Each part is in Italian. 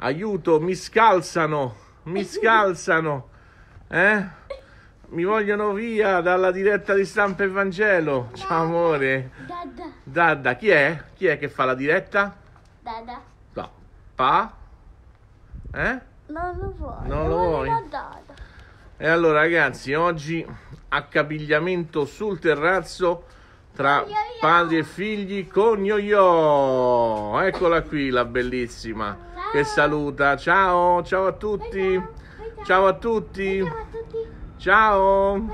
Aiuto, mi scalzano, mi scalzano, eh? Mi vogliono via dalla diretta di stampa e Vangelo. Ciao amore. Dada. Dada, chi è? Chi è che fa la diretta? Dada. No. Pa? Eh? Non lo vuoi. Non lo vuoi. E allora ragazzi, oggi accapigliamento sul terrazzo tra padri e figli con yo-yo. Eccola qui la bellissima che saluta. Ciao, ciao a tutti. Ciao a tutti. Ciao.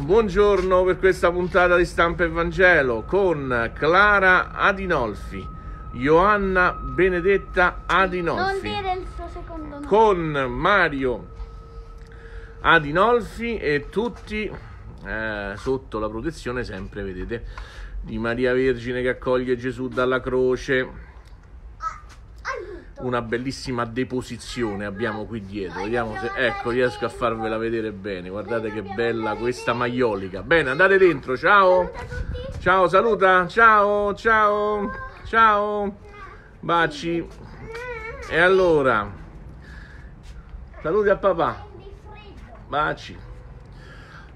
Buongiorno per questa puntata di Stampa e Vangelo con Clara Adinolfi, Ioanna Benedetta Adinolfi, con Mario Adinolfi e tutti eh, sotto la protezione sempre, vedete, di Maria Vergine che accoglie Gesù dalla croce una bellissima deposizione abbiamo qui dietro vediamo se ecco riesco a farvela vedere bene guardate che bella questa maiolica bene andate dentro ciao ciao saluta ciao ciao ciao baci e allora saluti a papà baci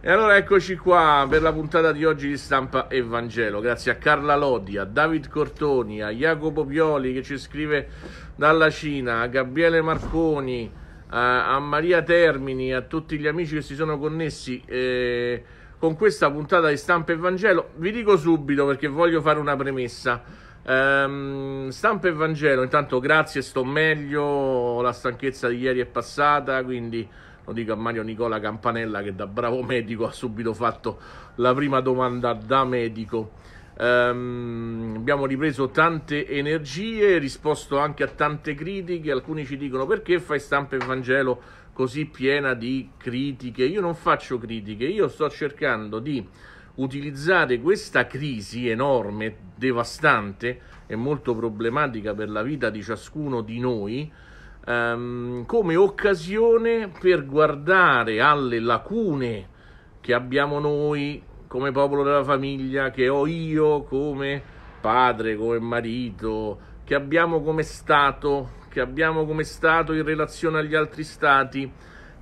e allora eccoci qua per la puntata di oggi di Stampa Evangelo. Grazie a Carla Lodi, a David Cortoni, a Jacopo Pioli che ci scrive dalla Cina, a Gabriele Marconi, a, a Maria Termini, a tutti gli amici che si sono connessi eh, con questa puntata di Stampa e Vangelo. Vi dico subito perché voglio fare una premessa. Um, stampa e Vangelo, intanto grazie, sto meglio, la stanchezza di ieri è passata, quindi lo dico a Mario Nicola Campanella che da bravo medico ha subito fatto la prima domanda da medico. Um, abbiamo ripreso tante energie, risposto anche a tante critiche. Alcuni ci dicono perché fai stampa Evangelo così piena di critiche. Io non faccio critiche, io sto cercando di utilizzare questa crisi enorme, devastante e molto problematica per la vita di ciascuno di noi um, come occasione per guardare alle lacune che abbiamo noi come popolo della famiglia, che ho io come padre, come marito, che abbiamo come Stato, che abbiamo come Stato in relazione agli altri Stati,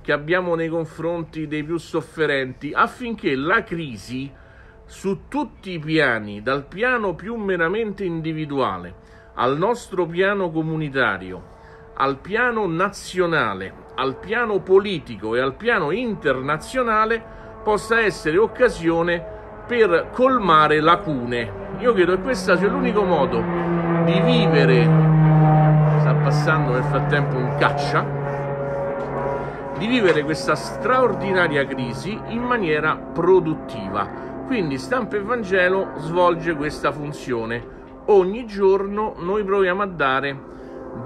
che abbiamo nei confronti dei più sofferenti, affinché la crisi su tutti i piani, dal piano più meramente individuale al nostro piano comunitario, al piano nazionale, al piano politico e al piano internazionale, possa essere occasione per colmare lacune. Io credo che questo sia l'unico modo di vivere, sta passando nel frattempo un caccia, di vivere questa straordinaria crisi in maniera produttiva. Quindi Stampa e Vangelo svolge questa funzione. Ogni giorno noi proviamo a dare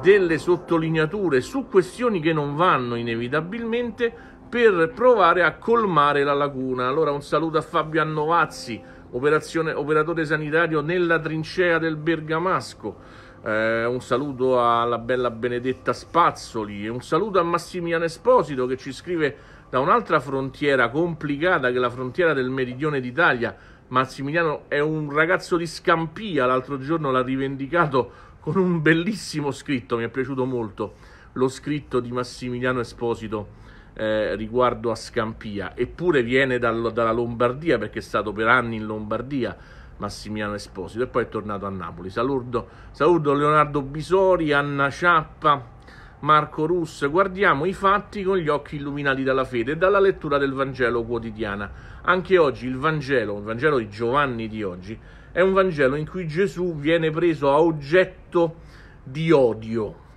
delle sottolineature su questioni che non vanno inevitabilmente, per provare a colmare la laguna. Allora un saluto a Fabio Annovazzi, operatore sanitario nella trincea del Bergamasco. Eh, un saluto alla bella Benedetta Spazzoli e un saluto a Massimiliano Esposito che ci scrive da un'altra frontiera complicata che è la frontiera del meridione d'Italia. Massimiliano è un ragazzo di Scampia, l'altro giorno l'ha rivendicato con un bellissimo scritto, mi è piaciuto molto lo scritto di Massimiliano Esposito eh, riguardo a Scampia, eppure viene dal, dalla Lombardia perché è stato per anni in Lombardia Massimiano Esposito e poi è tornato a Napoli. Saluto, saluto Leonardo Bisori, Anna Ciappa, Marco Russo, guardiamo i fatti con gli occhi illuminati dalla fede e dalla lettura del Vangelo quotidiana. Anche oggi il Vangelo, il Vangelo di Giovanni di oggi, è un Vangelo in cui Gesù viene preso a oggetto di odio.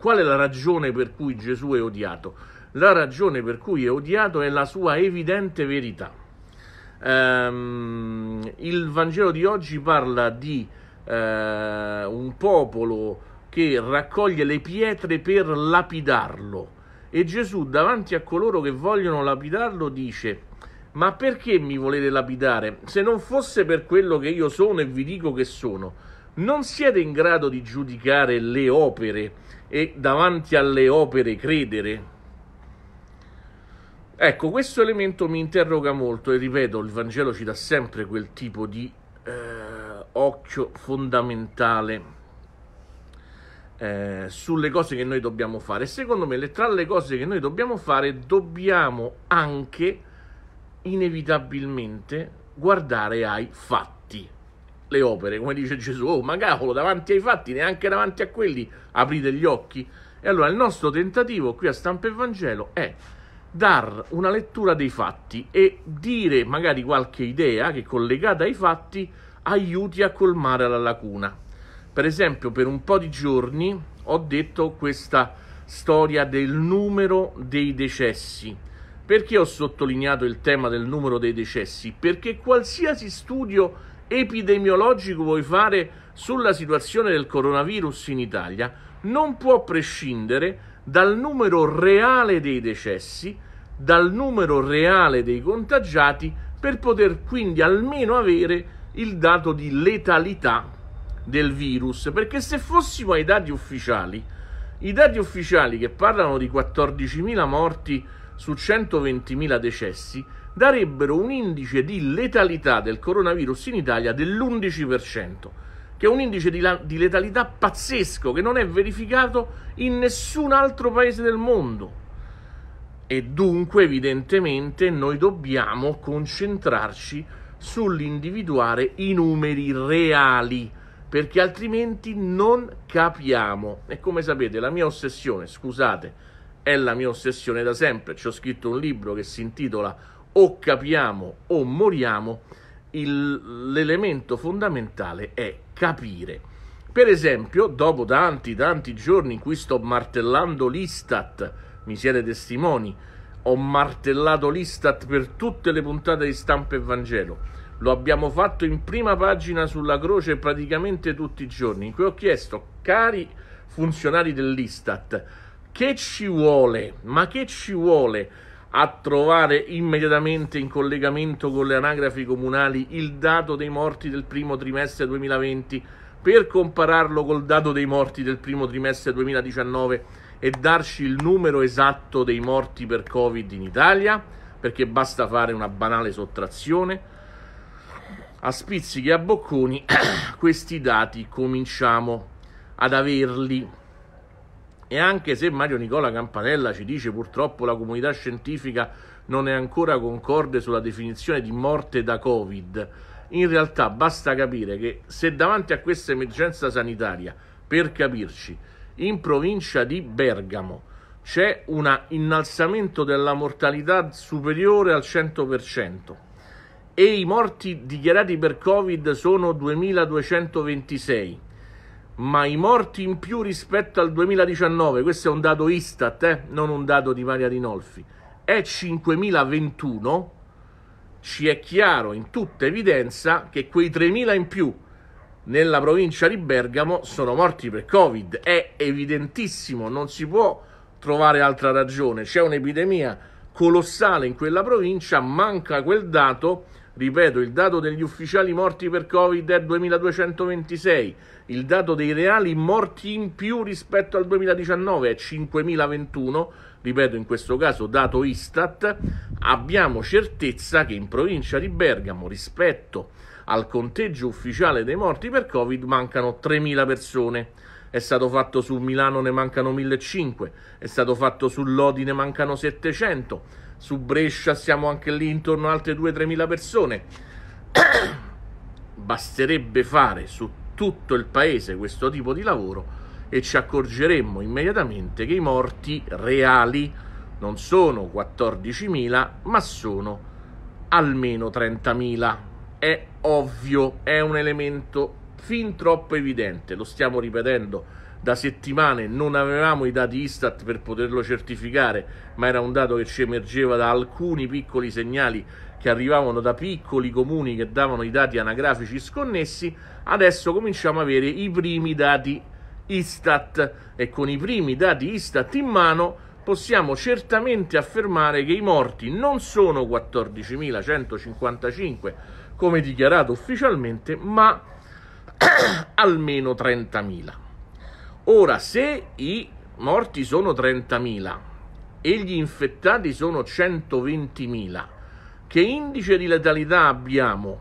Qual è la ragione per cui Gesù è odiato? la ragione per cui è odiato è la sua evidente verità. Ehm, il Vangelo di oggi parla di eh, un popolo che raccoglie le pietre per lapidarlo e Gesù davanti a coloro che vogliono lapidarlo dice ma perché mi volete lapidare se non fosse per quello che io sono e vi dico che sono? Non siete in grado di giudicare le opere e davanti alle opere credere? Ecco, questo elemento mi interroga molto e ripeto, il Vangelo ci dà sempre quel tipo di eh, occhio fondamentale eh, sulle cose che noi dobbiamo fare. Secondo me, le, tra le cose che noi dobbiamo fare, dobbiamo anche inevitabilmente guardare ai fatti. Le opere, come dice Gesù, oh ma cavolo, davanti ai fatti, neanche davanti a quelli aprite gli occhi. E allora il nostro tentativo qui a Stampa e Vangelo è dar una lettura dei fatti e dire magari qualche idea che collegata ai fatti aiuti a colmare la lacuna. Per esempio, per un po' di giorni ho detto questa storia del numero dei decessi. Perché ho sottolineato il tema del numero dei decessi? Perché qualsiasi studio epidemiologico vuoi fare sulla situazione del coronavirus in Italia non può prescindere dal numero reale dei decessi, dal numero reale dei contagiati, per poter quindi almeno avere il dato di letalità del virus. Perché se fossimo ai dati ufficiali, i dati ufficiali che parlano di 14.000 morti su 120.000 decessi darebbero un indice di letalità del coronavirus in Italia dell'11% che è un indice di, la- di letalità pazzesco che non è verificato in nessun altro paese del mondo. E dunque, evidentemente, noi dobbiamo concentrarci sull'individuare i numeri reali, perché altrimenti non capiamo. E come sapete, la mia ossessione, scusate, è la mia ossessione da sempre. Ci ho scritto un libro che si intitola O capiamo o moriamo. Il, l'elemento fondamentale è capire. Per esempio, dopo tanti, tanti giorni in cui sto martellando l'Istat, mi siete testimoni, ho martellato l'Istat per tutte le puntate di stampa e Vangelo. Lo abbiamo fatto in prima pagina sulla croce praticamente tutti i giorni, in cui ho chiesto, cari funzionari dell'Istat, che ci vuole? Ma che ci vuole? a trovare immediatamente in collegamento con le anagrafi comunali il dato dei morti del primo trimestre 2020 per compararlo col dato dei morti del primo trimestre 2019 e darci il numero esatto dei morti per Covid in Italia, perché basta fare una banale sottrazione. A spizzichi e a bocconi questi dati cominciamo ad averli e anche se Mario Nicola Campanella ci dice purtroppo la comunità scientifica non è ancora concorde sulla definizione di morte da Covid, in realtà basta capire che se davanti a questa emergenza sanitaria, per capirci, in provincia di Bergamo c'è un innalzamento della mortalità superiore al 100% e i morti dichiarati per Covid sono 2226 ma i morti in più rispetto al 2019, questo è un dato Istat, eh? non un dato di Maria Rinolfi, è 5.021, ci è chiaro in tutta evidenza che quei 3.000 in più nella provincia di Bergamo sono morti per Covid, è evidentissimo, non si può trovare altra ragione, c'è un'epidemia colossale in quella provincia, manca quel dato Ripeto, il dato degli ufficiali morti per Covid è 2226, il dato dei reali morti in più rispetto al 2019 è 5021, ripeto in questo caso dato Istat, abbiamo certezza che in provincia di Bergamo rispetto al conteggio ufficiale dei morti per Covid mancano 3000 persone è stato fatto su Milano ne mancano 1500, è stato fatto su Lodi ne mancano 700, su Brescia siamo anche lì intorno a altre 2-3 persone. Basterebbe fare su tutto il paese questo tipo di lavoro e ci accorgeremmo immediatamente che i morti reali non sono 14.000 ma sono almeno 30.000. È ovvio, è un elemento fin troppo evidente, lo stiamo ripetendo da settimane non avevamo i dati Istat per poterlo certificare, ma era un dato che ci emergeva da alcuni piccoli segnali che arrivavano da piccoli comuni che davano i dati anagrafici sconnessi, adesso cominciamo a avere i primi dati Istat e con i primi dati Istat in mano possiamo certamente affermare che i morti non sono 14.155 come dichiarato ufficialmente, ma almeno 30.000. Ora, se i morti sono 30.000 e gli infettati sono 120.000, che indice di letalità abbiamo?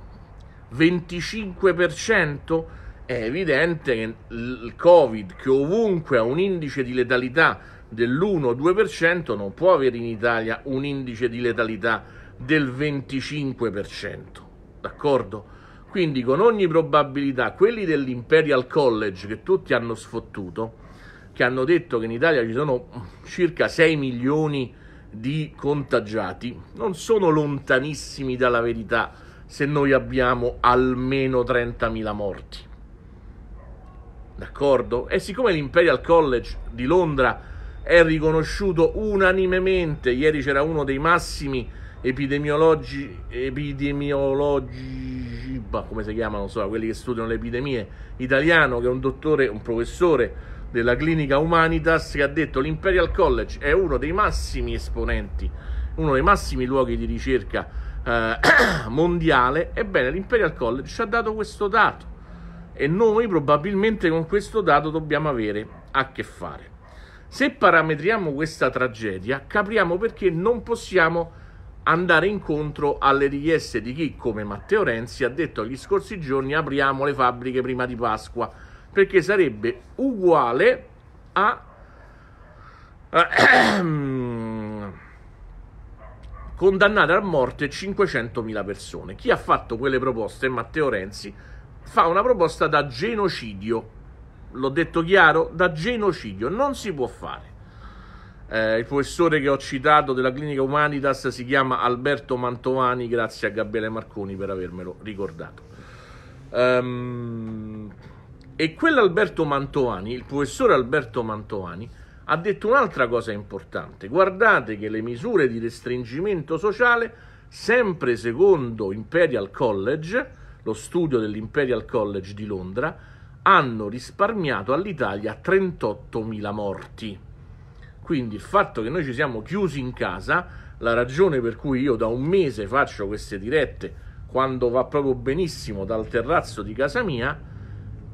25%? È evidente che il Covid, che ovunque ha un indice di letalità dell'1-2%, non può avere in Italia un indice di letalità del 25%. D'accordo? Quindi con ogni probabilità quelli dell'Imperial College che tutti hanno sfottuto, che hanno detto che in Italia ci sono circa 6 milioni di contagiati, non sono lontanissimi dalla verità se noi abbiamo almeno 30.000 morti. D'accordo? E siccome l'Imperial College di Londra è riconosciuto unanimemente, ieri c'era uno dei massimi epidemiologi, epidemiologi come si chiamano, so, quelli che studiano le epidemie, italiano, che è un dottore, un professore della clinica Humanitas, che ha detto l'Imperial College è uno dei massimi esponenti, uno dei massimi luoghi di ricerca eh, mondiale, ebbene l'Imperial College ci ha dato questo dato e noi probabilmente con questo dato dobbiamo avere a che fare. Se parametriamo questa tragedia, capiamo perché non possiamo andare incontro alle richieste di chi, come Matteo Renzi, ha detto agli scorsi giorni apriamo le fabbriche prima di Pasqua, perché sarebbe uguale a... condannare a morte 500.000 persone. Chi ha fatto quelle proposte? Matteo Renzi fa una proposta da genocidio. L'ho detto chiaro? Da genocidio. Non si può fare. Eh, il professore che ho citato della clinica Humanitas si chiama Alberto Mantovani, grazie a Gabriele Marconi per avermelo ricordato. Um, e quell'Alberto Mantovani, il professore Alberto Mantovani, ha detto un'altra cosa importante. Guardate che le misure di restringimento sociale, sempre secondo Imperial College, lo studio dell'Imperial College di Londra, hanno risparmiato all'Italia 38.000 morti. Quindi il fatto che noi ci siamo chiusi in casa, la ragione per cui io da un mese faccio queste dirette quando va proprio benissimo dal terrazzo di casa mia,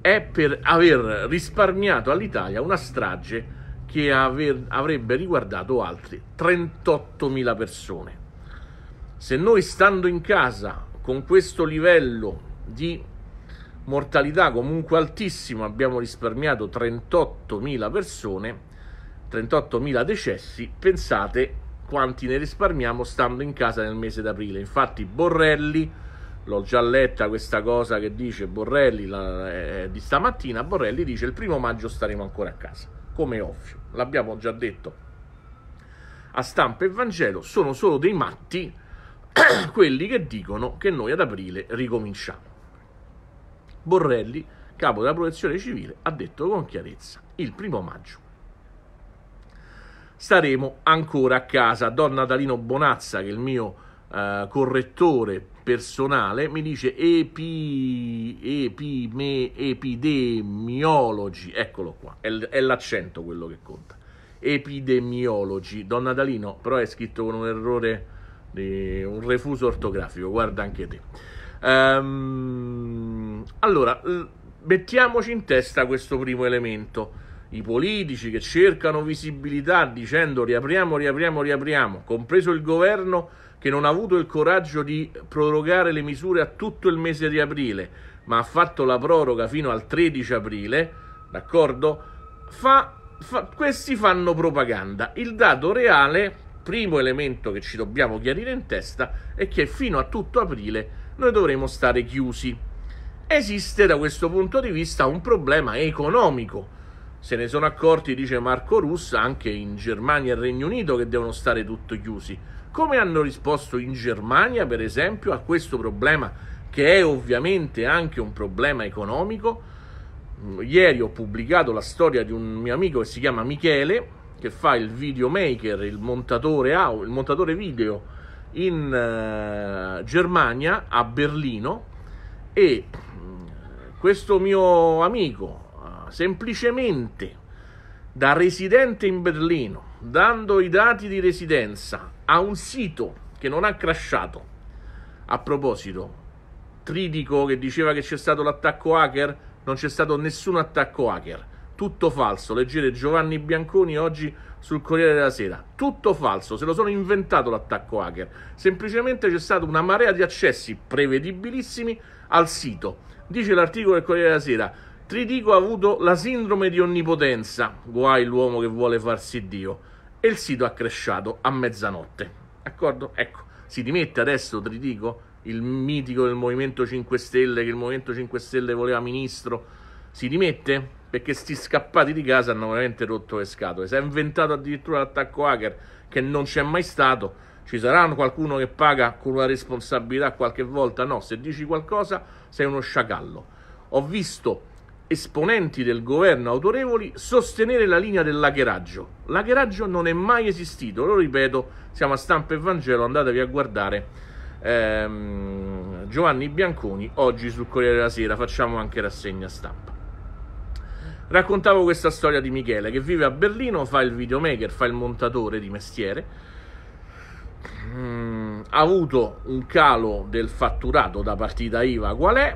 è per aver risparmiato all'Italia una strage che aver, avrebbe riguardato altri 38.000 persone. Se noi stando in casa con questo livello di mortalità comunque altissimo abbiamo risparmiato 38.000 persone, 38.000 decessi, pensate quanti ne risparmiamo stando in casa nel mese d'aprile. Infatti Borrelli, l'ho già letta questa cosa che dice Borrelli la, eh, di stamattina, Borrelli dice il primo maggio staremo ancora a casa, come ovvio, l'abbiamo già detto a stampa e Vangelo, sono solo dei matti quelli che dicono che noi ad aprile ricominciamo. Borrelli, capo della protezione civile, ha detto con chiarezza il primo maggio staremo ancora a casa. Donna Dalino Bonazza, che è il mio eh, correttore personale, mi dice epi, epime, epidemiologi, eccolo qua, è, è l'accento quello che conta. Epidemiologi, Donna Dalino, però è scritto con un errore, di, un refuso ortografico, guarda anche te. Ehm, allora, mettiamoci in testa questo primo elemento i politici che cercano visibilità dicendo riapriamo, riapriamo, riapriamo, compreso il governo che non ha avuto il coraggio di prorogare le misure a tutto il mese di aprile, ma ha fatto la proroga fino al 13 aprile, d'accordo? Fa, fa, questi fanno propaganda. Il dato reale, primo elemento che ci dobbiamo chiarire in testa, è che fino a tutto aprile noi dovremo stare chiusi. Esiste da questo punto di vista un problema economico se ne sono accorti, dice Marco Russa, anche in Germania e Regno Unito che devono stare tutto chiusi. Come hanno risposto in Germania, per esempio, a questo problema, che è ovviamente anche un problema economico? Mm, ieri ho pubblicato la storia di un mio amico che si chiama Michele, che fa il videomaker, il montatore, il montatore video in eh, Germania, a Berlino, e mm, questo mio amico semplicemente da residente in Berlino, dando i dati di residenza a un sito che non ha crashato. A proposito, Tridico che diceva che c'è stato l'attacco hacker, non c'è stato nessun attacco hacker. Tutto falso. Leggete Giovanni Bianconi oggi sul Corriere della Sera. Tutto falso, se lo sono inventato l'attacco hacker. Semplicemente c'è stata una marea di accessi prevedibilissimi al sito. Dice l'articolo del Corriere della Sera, Tridico ha avuto la sindrome di onnipotenza, guai l'uomo che vuole farsi Dio, e il sito ha cresciato a mezzanotte. D'accordo? Ecco, si dimette adesso Tridico, il mitico del Movimento 5 Stelle, che il Movimento 5 Stelle voleva ministro, si dimette perché sti scappati di casa hanno veramente rotto le scatole. Si è inventato addirittura l'attacco hacker che non c'è mai stato. Ci sarà qualcuno che paga con una responsabilità qualche volta? No, se dici qualcosa sei uno sciacallo. Ho visto esponenti del governo autorevoli sostenere la linea del lageraggio. Lageraggio non è mai esistito, lo ripeto, siamo a stampa e Vangelo, andatevi a guardare ehm, Giovanni Bianconi oggi sul Corriere della Sera, facciamo anche rassegna stampa. Raccontavo questa storia di Michele che vive a Berlino, fa il videomaker, fa il montatore di mestiere. Mm, ha avuto un calo del fatturato da partita IVA, qual è?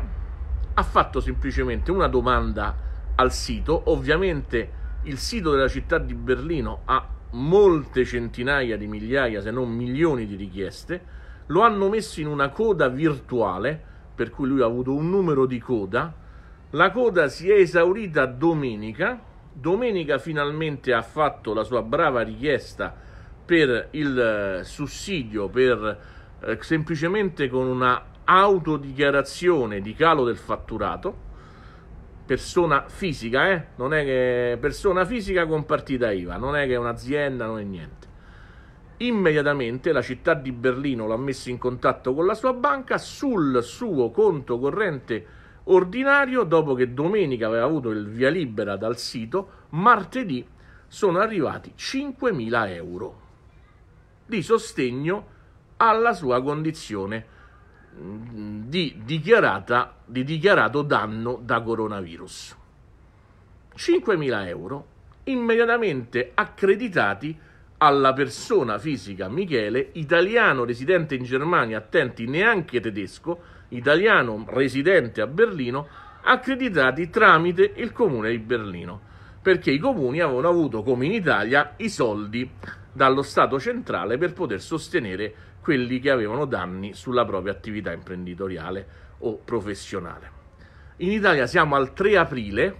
ha fatto semplicemente una domanda al sito, ovviamente il sito della città di Berlino ha molte centinaia di migliaia, se non milioni di richieste, lo hanno messo in una coda virtuale, per cui lui ha avuto un numero di coda, la coda si è esaurita domenica, domenica finalmente ha fatto la sua brava richiesta per il eh, sussidio, per eh, semplicemente con una autodichiarazione di calo del fatturato, persona fisica, eh? non è che persona fisica con partita IVA, non è che è un'azienda, non è niente. Immediatamente la città di Berlino l'ha messo in contatto con la sua banca sul suo conto corrente ordinario, dopo che domenica aveva avuto il via libera dal sito, martedì sono arrivati 5.000 euro di sostegno alla sua condizione di, di dichiarato danno da coronavirus. 5.000 euro immediatamente accreditati alla persona fisica Michele, italiano residente in Germania, attenti neanche tedesco, italiano residente a Berlino, accreditati tramite il comune di Berlino, perché i comuni avevano avuto come in Italia i soldi dallo Stato centrale per poter sostenere quelli che avevano danni sulla propria attività imprenditoriale o professionale. In Italia siamo al 3 aprile,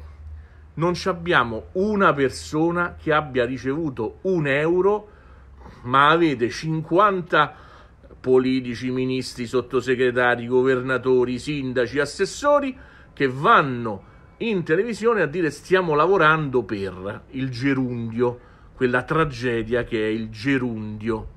non abbiamo una persona che abbia ricevuto un euro, ma avete 50 politici, ministri, sottosegretari, governatori, sindaci, assessori che vanno in televisione a dire stiamo lavorando per il gerundio, quella tragedia che è il gerundio.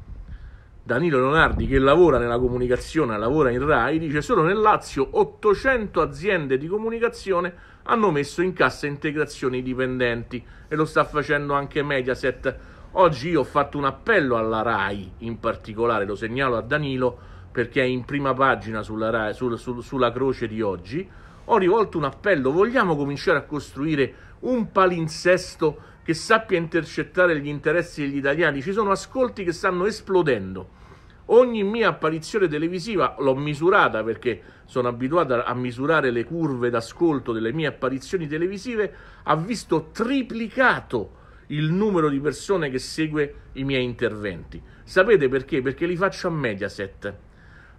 Danilo Leonardi che lavora nella comunicazione, lavora in RAI, dice solo nel Lazio 800 aziende di comunicazione hanno messo in cassa integrazione i dipendenti e lo sta facendo anche Mediaset. Oggi io ho fatto un appello alla RAI in particolare, lo segnalo a Danilo perché è in prima pagina sulla, RAI, sul, sul, sulla croce di oggi, ho rivolto un appello, vogliamo cominciare a costruire un palinsesto che sappia intercettare gli interessi degli italiani. Ci sono ascolti che stanno esplodendo. Ogni mia apparizione televisiva l'ho misurata perché sono abituato a misurare le curve d'ascolto delle mie apparizioni televisive, ha visto triplicato il numero di persone che segue i miei interventi. Sapete perché? Perché li faccio a Mediaset.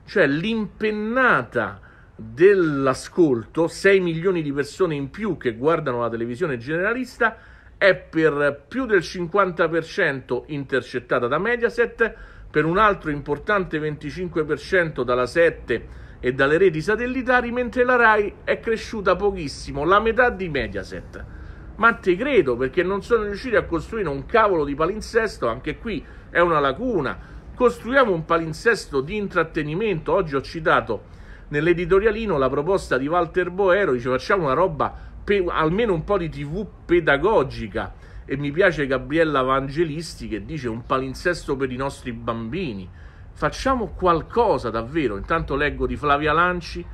Cioè l'impennata dell'ascolto, 6 milioni di persone in più che guardano la televisione generalista, è per più del 50% intercettata da Mediaset, per un altro importante 25% dalla 7 e dalle reti satellitari, mentre la RAI è cresciuta pochissimo, la metà di Mediaset. Ma te credo perché non sono riusciti a costruire un cavolo di palinsesto, anche qui è una lacuna. Costruiamo un palinsesto di intrattenimento. Oggi ho citato nell'editorialino la proposta di Walter Boero, dice facciamo una roba pe- almeno un po' di tv pedagogica e mi piace Gabriella Evangelisti che dice un palinsesto per i nostri bambini. Facciamo qualcosa davvero. Intanto leggo di Flavia Lanci,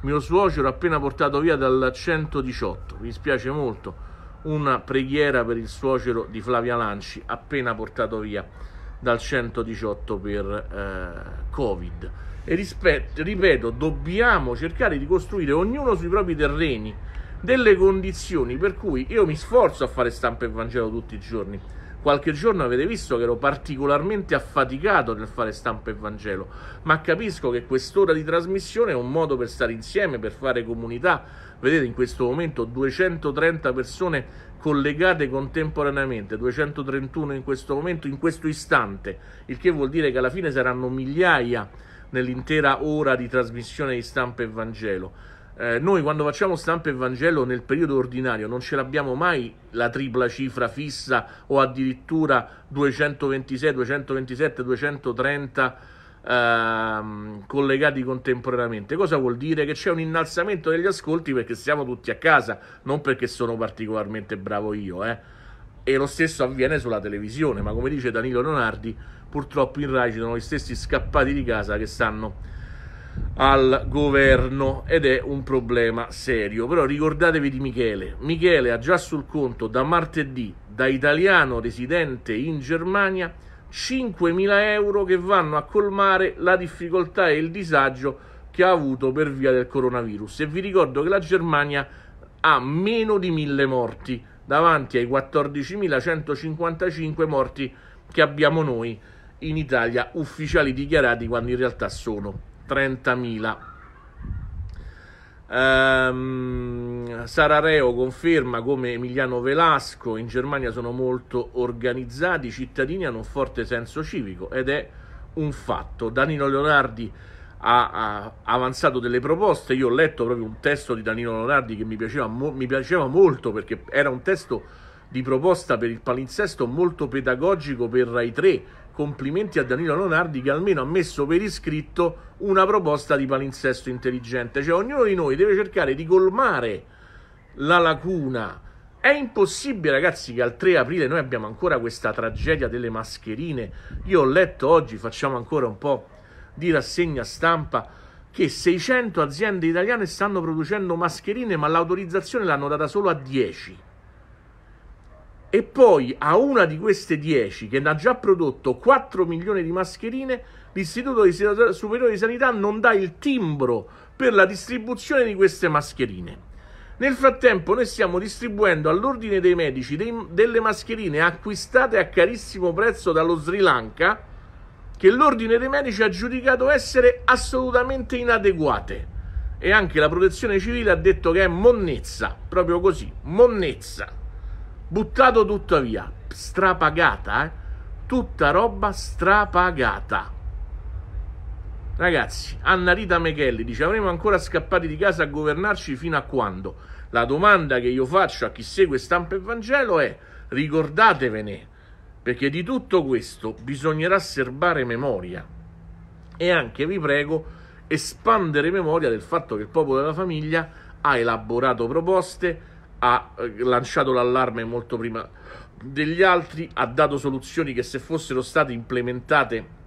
mio suocero appena portato via dal 118. Mi spiace molto. Una preghiera per il suocero di Flavia Lanci, appena portato via dal 118 per eh, Covid. E rispetto, ripeto, dobbiamo cercare di costruire ognuno sui propri terreni delle condizioni per cui io mi sforzo a fare stampa e Vangelo tutti i giorni. Qualche giorno avete visto che ero particolarmente affaticato nel fare stampa e Vangelo, ma capisco che quest'ora di trasmissione è un modo per stare insieme, per fare comunità. Vedete in questo momento 230 persone collegate contemporaneamente, 231 in questo momento, in questo istante, il che vuol dire che alla fine saranno migliaia nell'intera ora di trasmissione di stampa e Vangelo eh, noi quando facciamo stampa e Vangelo nel periodo ordinario non ce l'abbiamo mai la tripla cifra fissa o addirittura 226, 227, 230 ehm, collegati contemporaneamente. Cosa vuol dire? Che c'è un innalzamento degli ascolti perché siamo tutti a casa, non perché sono particolarmente bravo io. Eh. E lo stesso avviene sulla televisione, ma come dice Danilo Leonardi, purtroppo in Rai ci sono gli stessi scappati di casa che stanno al governo ed è un problema serio. Però ricordatevi di Michele. Michele ha già sul conto da martedì, da italiano residente in Germania, 5.000 euro che vanno a colmare la difficoltà e il disagio che ha avuto per via del coronavirus. E vi ricordo che la Germania ha meno di 1.000 morti davanti ai 14.155 morti che abbiamo noi in Italia, ufficiali dichiarati quando in realtà sono 30.000. Ehm, Reo conferma come Emiliano Velasco in Germania sono molto organizzati, i cittadini hanno un forte senso civico ed è un fatto. Danilo Leonardi ha, avanzato delle proposte. Io ho letto proprio un testo di Danilo Leonardi che mi piaceva, mo- mi piaceva, molto perché era un testo di proposta per il palinsesto molto pedagogico per Rai 3 complimenti a Danilo Leonardi che almeno ha messo per iscritto una proposta di palinsesto intelligente. Cioè ognuno di noi deve cercare di colmare la lacuna. È impossibile ragazzi che al 3 aprile noi abbiamo ancora questa tragedia delle mascherine. Io ho letto oggi, facciamo ancora un po' di rassegna stampa, che 600 aziende italiane stanno producendo mascherine ma l'autorizzazione l'hanno data solo a 10 e poi a una di queste 10 che ne ha già prodotto 4 milioni di mascherine, l'Istituto Superiore di Sanità non dà il timbro per la distribuzione di queste mascherine. Nel frattempo noi stiamo distribuendo all'ordine dei medici dei, delle mascherine acquistate a carissimo prezzo dallo Sri Lanka che l'ordine dei medici ha giudicato essere assolutamente inadeguate e anche la protezione civile ha detto che è monnezza, proprio così, monnezza buttato tutto via, strapagata, eh? tutta roba strapagata. Ragazzi, Anna Rita Mechelli dice avremo ancora scappati di casa a governarci fino a quando? La domanda che io faccio a chi segue stampa e Vangelo è ricordatevene, perché di tutto questo bisognerà serbare memoria e anche, vi prego, espandere memoria del fatto che il popolo della famiglia ha elaborato proposte, ha eh, lanciato l'allarme molto prima degli altri, ha dato soluzioni che se fossero state implementate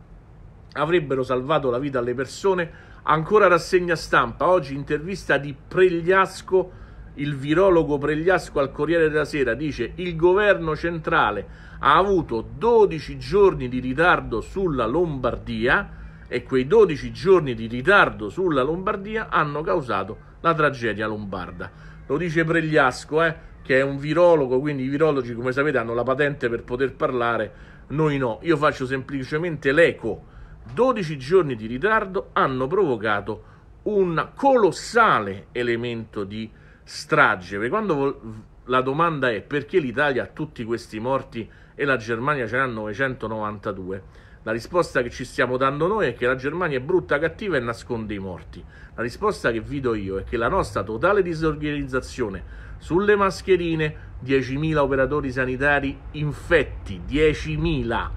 avrebbero salvato la vita alle persone. Ancora rassegna stampa, oggi intervista di Pregliasco, il virologo Pregliasco al Corriere della Sera, dice il governo centrale ha avuto 12 giorni di ritardo sulla Lombardia e quei 12 giorni di ritardo sulla Lombardia hanno causato la tragedia lombarda. Lo dice Pregliasco, eh, che è un virologo, quindi i virologi, come sapete, hanno la patente per poter parlare, noi no. Io faccio semplicemente l'eco. 12 giorni di ritardo hanno provocato un colossale elemento di strage. Perché quando la domanda è perché l'Italia ha tutti questi morti e la Germania ce n'ha 992? La risposta che ci stiamo dando noi è che la Germania è brutta, cattiva e nasconde i morti. La risposta che vi do io è che la nostra totale disorganizzazione sulle mascherine, 10.000 operatori sanitari infetti, 10.000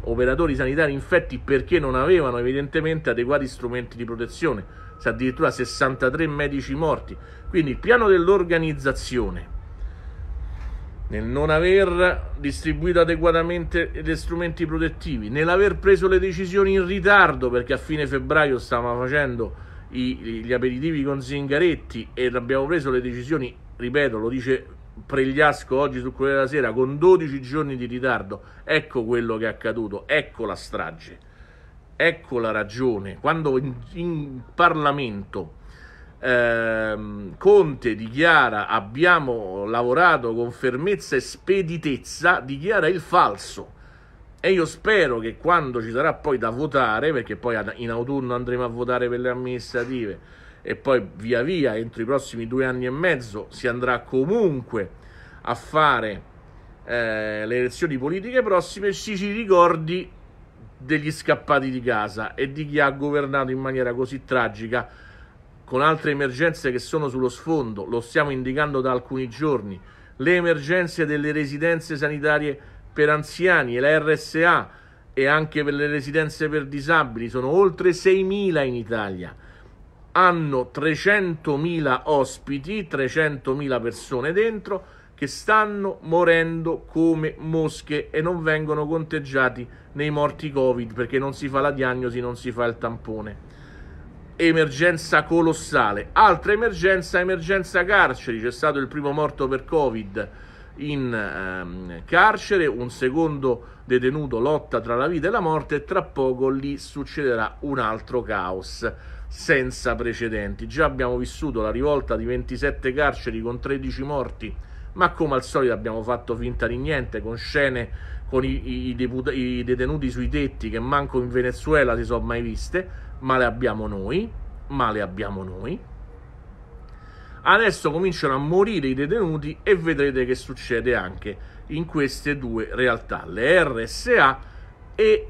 operatori sanitari infetti perché non avevano evidentemente adeguati strumenti di protezione, addirittura 63 medici morti. Quindi il piano dell'organizzazione nel non aver distribuito adeguatamente gli strumenti protettivi, nell'aver preso le decisioni in ritardo perché a fine febbraio stavamo facendo i, gli aperitivi con Zingaretti e abbiamo preso le decisioni, ripeto, lo dice Pregliasco oggi sul Corriere della Sera, con 12 giorni di ritardo. Ecco quello che è accaduto, ecco la strage, ecco la ragione. Quando in, in Parlamento ehm, Conte dichiara abbiamo lavorato con fermezza e speditezza, dichiara il falso. E io spero che quando ci sarà poi da votare, perché poi in autunno andremo a votare per le amministrative e poi via via, entro i prossimi due anni e mezzo, si andrà comunque a fare eh, le elezioni politiche prossime, ci si ricordi degli scappati di casa e di chi ha governato in maniera così tragica con altre emergenze che sono sullo sfondo, lo stiamo indicando da alcuni giorni, le emergenze delle residenze sanitarie per anziani e la RSA e anche per le residenze per disabili, sono oltre 6.000 in Italia, hanno 300.000 ospiti, 300.000 persone dentro che stanno morendo come mosche e non vengono conteggiati nei morti Covid perché non si fa la diagnosi, non si fa il tampone emergenza colossale. Altra emergenza, emergenza carceri, c'è stato il primo morto per Covid in ehm, carcere, un secondo detenuto lotta tra la vita e la morte e tra poco lì succederà un altro caos senza precedenti. Già abbiamo vissuto la rivolta di 27 carceri con 13 morti, ma come al solito abbiamo fatto finta di niente con scene con i, i, i, i detenuti sui tetti che manco in Venezuela si sono mai viste ma le abbiamo noi, ma le abbiamo noi. Adesso cominciano a morire i detenuti e vedrete che succede anche in queste due realtà, le RSA e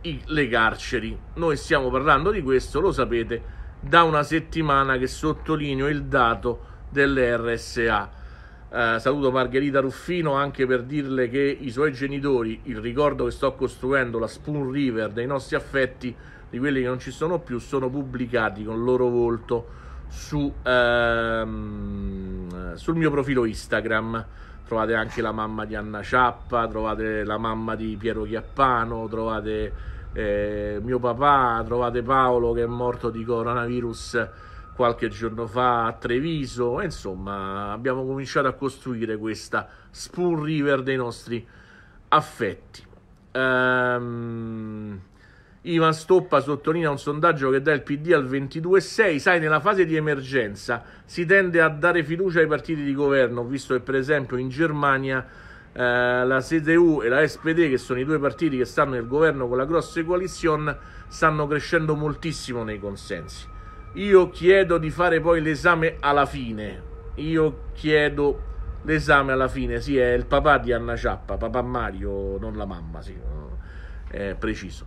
i, le carceri. Noi stiamo parlando di questo, lo sapete, da una settimana che sottolineo il dato delle RSA. Eh, saluto Margherita Ruffino anche per dirle che i suoi genitori, il ricordo che sto costruendo, la Spoon River dei nostri affetti, di quelli che non ci sono più, sono pubblicati con il loro volto su, ehm, sul mio profilo Instagram. Trovate anche la mamma di Anna Ciappa, trovate la mamma di Piero Chiappano, trovate eh, mio papà, trovate Paolo che è morto di coronavirus qualche giorno fa a Treviso. E insomma, abbiamo cominciato a costruire questa Spoon River dei nostri affetti. Ehm, Ivan Stoppa sottolinea un sondaggio che dà il PD al 22,6. Sai, nella fase di emergenza si tende a dare fiducia ai partiti di governo, visto che per esempio in Germania eh, la CDU e la SPD, che sono i due partiti che stanno nel governo con la grossa coalizione, stanno crescendo moltissimo nei consensi. Io chiedo di fare poi l'esame alla fine. Io chiedo l'esame alla fine. Sì, è il papà di Anna Ciappa, papà Mario, non la mamma, sì, è eh, preciso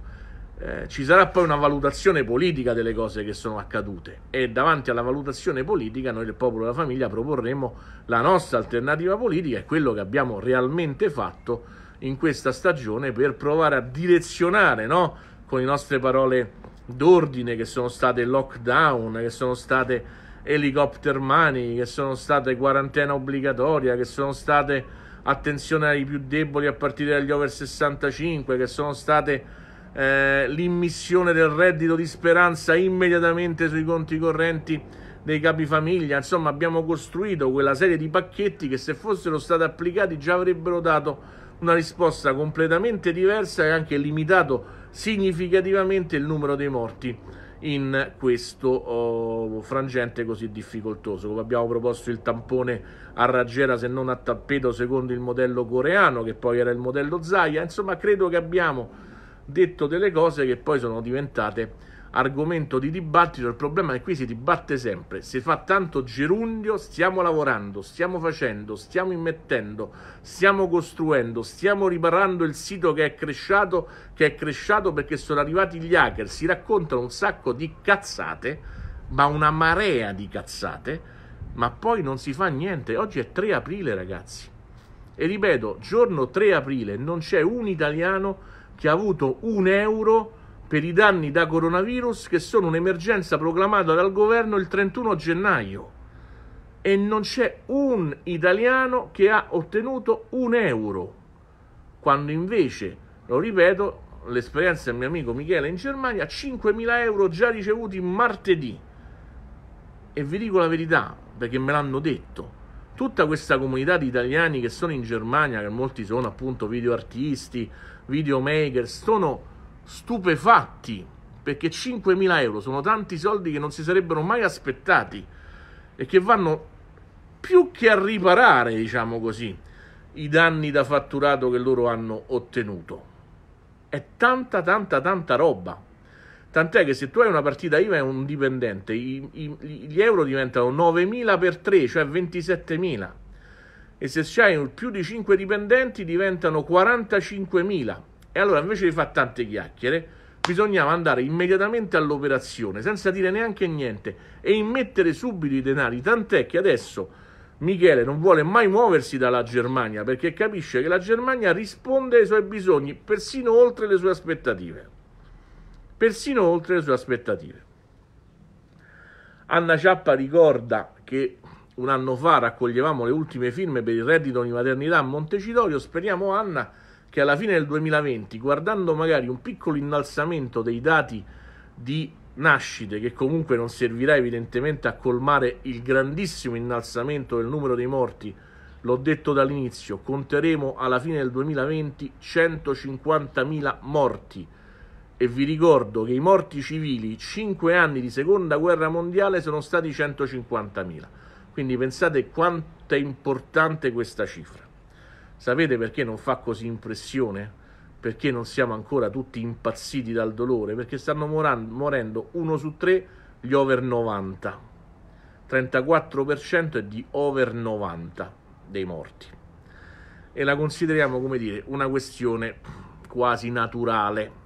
eh, ci sarà poi una valutazione politica delle cose che sono accadute e davanti alla valutazione politica noi del Popolo della Famiglia proporremo la nostra alternativa politica e quello che abbiamo realmente fatto in questa stagione per provare a direzionare no? con le nostre parole d'ordine che sono state lockdown, che sono state helicopter money, che sono state quarantena obbligatoria, che sono state attenzione ai più deboli a partire dagli over 65, che sono state eh, l'immissione del reddito di speranza immediatamente sui conti correnti dei capi famiglia, Insomma, abbiamo costruito quella serie di pacchetti che se fossero stati applicati già avrebbero dato una risposta completamente diversa e anche limitato significativamente il numero dei morti in questo oh, frangente così difficoltoso. Come abbiamo proposto il tampone a raggiera se non a tappeto secondo il modello coreano, che poi era il modello Zaya, Insomma, credo che abbiamo detto delle cose che poi sono diventate argomento di dibattito. Il problema è che qui si dibatte sempre, si fa tanto gerundio, stiamo lavorando, stiamo facendo, stiamo immettendo, stiamo costruendo, stiamo riparando il sito che è cresciato, che è cresciato perché sono arrivati gli hacker, si raccontano un sacco di cazzate, ma una marea di cazzate, ma poi non si fa niente. Oggi è 3 aprile, ragazzi. E ripeto, giorno 3 aprile non c'è un italiano che ha avuto un euro per i danni da coronavirus che sono un'emergenza proclamata dal governo il 31 gennaio e non c'è un italiano che ha ottenuto un euro quando invece, lo ripeto, l'esperienza del mio amico Michele in Germania 5.000 euro già ricevuti martedì e vi dico la verità perché me l'hanno detto tutta questa comunità di italiani che sono in Germania che molti sono appunto video artisti videomaker, sono stupefatti perché 5.000 euro sono tanti soldi che non si sarebbero mai aspettati e che vanno più che a riparare, diciamo così, i danni da fatturato che loro hanno ottenuto. È tanta, tanta, tanta roba. Tant'è che se tu hai una partita IVA e un dipendente, i, i, gli euro diventano 9.000 per 3, cioè 27.000 e se hai più di 5 dipendenti diventano 45.000. E allora invece di fare tante chiacchiere, bisognava andare immediatamente all'operazione, senza dire neanche niente, e immettere subito i denari, tant'è che adesso Michele non vuole mai muoversi dalla Germania, perché capisce che la Germania risponde ai suoi bisogni, persino oltre le sue aspettative. Persino oltre le sue aspettative. Anna Ciappa ricorda che un anno fa raccoglievamo le ultime firme per il reddito di maternità a Montecitorio, speriamo Anna che alla fine del 2020, guardando magari un piccolo innalzamento dei dati di nascite, che comunque non servirà evidentemente a colmare il grandissimo innalzamento del numero dei morti, l'ho detto dall'inizio, conteremo alla fine del 2020 150.000 morti. E vi ricordo che i morti civili, 5 anni di seconda guerra mondiale, sono stati 150.000. Quindi pensate quanto è importante questa cifra. Sapete perché non fa così impressione? Perché non siamo ancora tutti impazziti dal dolore? Perché stanno morendo uno su tre gli over 90. 34% è di over 90 dei morti. E la consideriamo, come dire, una questione quasi naturale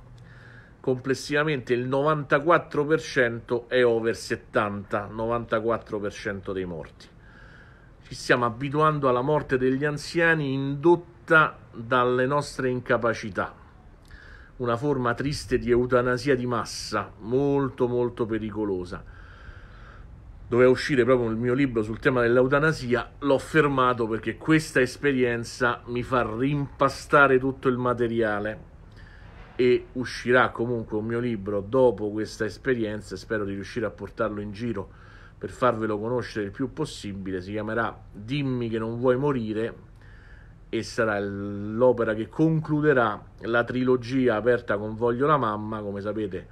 complessivamente il 94% è over 70, 94% dei morti. Ci stiamo abituando alla morte degli anziani indotta dalle nostre incapacità, una forma triste di eutanasia di massa, molto molto pericolosa. Doveva uscire proprio il mio libro sul tema dell'eutanasia, l'ho fermato perché questa esperienza mi fa rimpastare tutto il materiale e uscirà comunque un mio libro dopo questa esperienza, spero di riuscire a portarlo in giro per farvelo conoscere il più possibile, si chiamerà Dimmi che non vuoi morire e sarà l'opera che concluderà la trilogia aperta con Voglio la mamma, come sapete